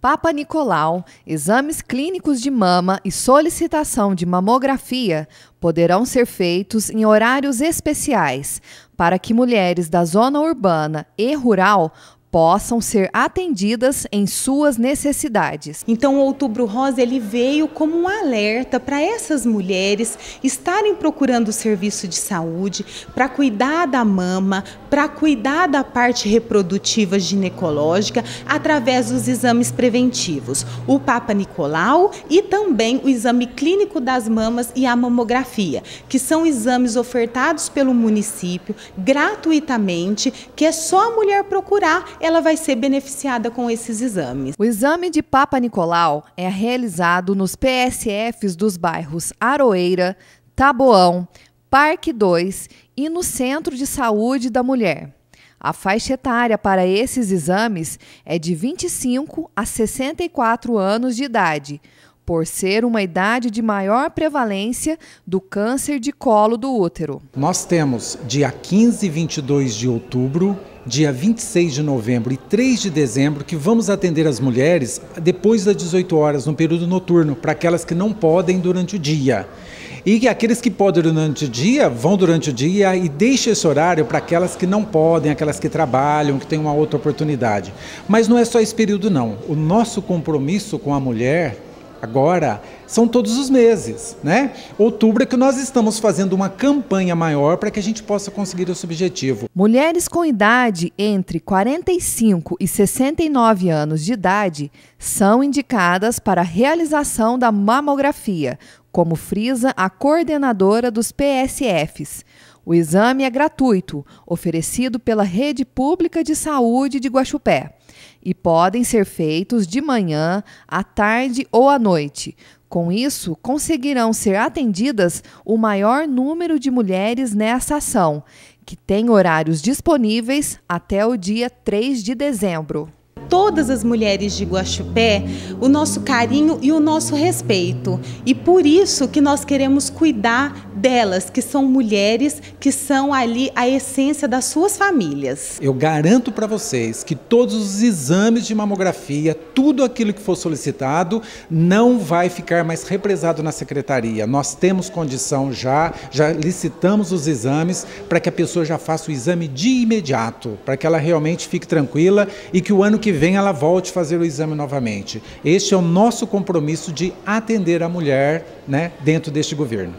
Papa Nicolau, exames clínicos de mama e solicitação de mamografia poderão ser feitos em horários especiais para que mulheres da zona urbana e rural possam ser atendidas em suas necessidades. Então, o Outubro Rosa ele veio como um alerta para essas mulheres estarem procurando o serviço de saúde para cuidar da mama, para cuidar da parte reprodutiva ginecológica através dos exames preventivos, o Papa Nicolau e também o exame clínico das mamas e a mamografia, que são exames ofertados pelo município gratuitamente, que é só a mulher procurar ela vai ser beneficiada com esses exames. O exame de Papa Nicolau é realizado nos PSFs dos bairros Aroeira, Taboão, Parque 2 e no Centro de Saúde da Mulher. A faixa etária para esses exames é de 25 a 64 anos de idade, por ser uma idade de maior prevalência do câncer de colo do útero. Nós temos dia 15 e 22 de outubro, dia 26 de novembro e 3 de dezembro que vamos atender as mulheres depois das 18 horas, no período noturno, para aquelas que não podem durante o dia. E aqueles que podem durante o dia, vão durante o dia e deixa esse horário para aquelas que não podem, aquelas que trabalham, que têm uma outra oportunidade. Mas não é só esse período não. O nosso compromisso com a mulher agora são todos os meses, né? Outubro é que nós estamos fazendo uma campanha maior para que a gente possa conseguir esse objetivo. Mulheres com idade entre 45 e 69 anos de idade são indicadas para a realização da mamografia, como frisa a coordenadora dos PSFs. O exame é gratuito, oferecido pela Rede Pública de Saúde de Guaxupé e podem ser feitos de manhã, à tarde ou à noite. Com isso, conseguirão ser atendidas o maior número de mulheres nessa ação, que tem horários disponíveis até o dia 3 de dezembro todas as mulheres de Guaxupé o nosso carinho e o nosso respeito. E por isso que nós queremos cuidar delas, que são mulheres que são ali a essência das suas famílias. Eu garanto para vocês que todos os exames de mamografia, tudo aquilo que for solicitado, não vai ficar mais represado na secretaria. Nós temos condição já, já licitamos os exames para que a pessoa já faça o exame de imediato, para que ela realmente fique tranquila e que o ano que vem ela volte fazer o exame novamente. Este é o nosso compromisso de atender a mulher né, dentro deste governo.